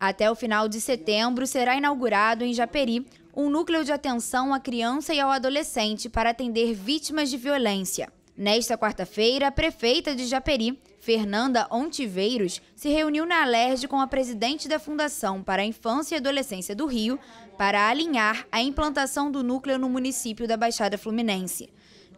Até o final de setembro será inaugurado em Japeri um núcleo de atenção à criança e ao adolescente para atender vítimas de violência. Nesta quarta-feira, a prefeita de Japeri, Fernanda Ontiveiros, se reuniu na Alerj com a presidente da Fundação para a Infância e Adolescência do Rio para alinhar a implantação do núcleo no município da Baixada Fluminense.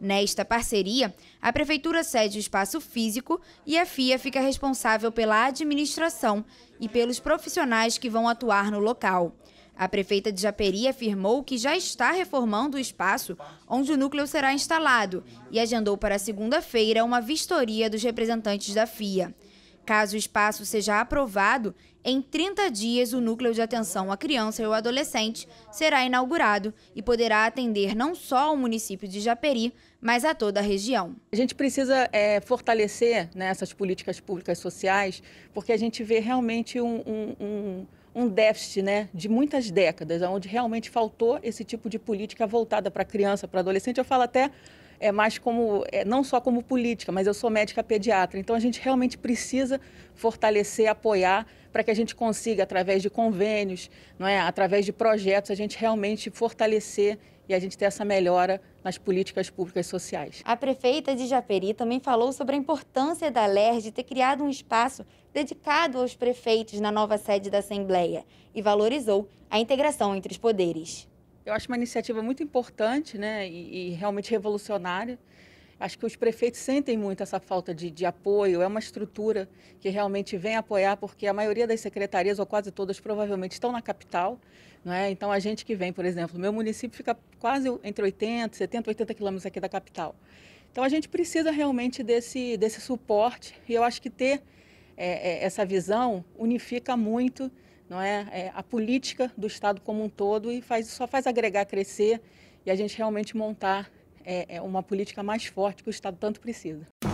Nesta parceria, a Prefeitura cede o espaço físico e a FIA fica responsável pela administração e pelos profissionais que vão atuar no local. A prefeita de Japeri afirmou que já está reformando o espaço onde o núcleo será instalado e agendou para segunda-feira uma vistoria dos representantes da FIA. Caso o espaço seja aprovado, em 30 dias o núcleo de atenção à criança e ao adolescente será inaugurado e poderá atender não só o município de Japeri, mas a toda a região. A gente precisa é, fortalecer né, essas políticas públicas sociais, porque a gente vê realmente um, um, um um déficit né, de muitas décadas, onde realmente faltou esse tipo de política voltada para a criança, para adolescente. Eu falo até é, mais como, é, não só como política, mas eu sou médica pediatra. Então a gente realmente precisa fortalecer, apoiar para que a gente consiga, através de convênios, não é, através de projetos, a gente realmente fortalecer e a gente ter essa melhora nas políticas públicas sociais. A prefeita de Japeri também falou sobre a importância da LERJ ter criado um espaço dedicado aos prefeitos na nova sede da Assembleia e valorizou a integração entre os poderes. Eu acho uma iniciativa muito importante né, e, e realmente revolucionária. Acho que os prefeitos sentem muito essa falta de, de, apoio. É uma estrutura que realmente vem apoiar, porque a maioria das secretarias, ou quase todas, provavelmente estão na capital. Não é? Então, a gente que vem, por exemplo, meu município fica quase entre 80, 70, 80 quilômetros aqui da capital. Então, a gente precisa realmente desse, desse suporte. E eu acho que ter é, é, essa visão unifica muito não é? é? a política do Estado como um todo e faz, só faz agregar, crescer e a gente realmente montar é, é uma política mais forte que o Estado tanto precisa.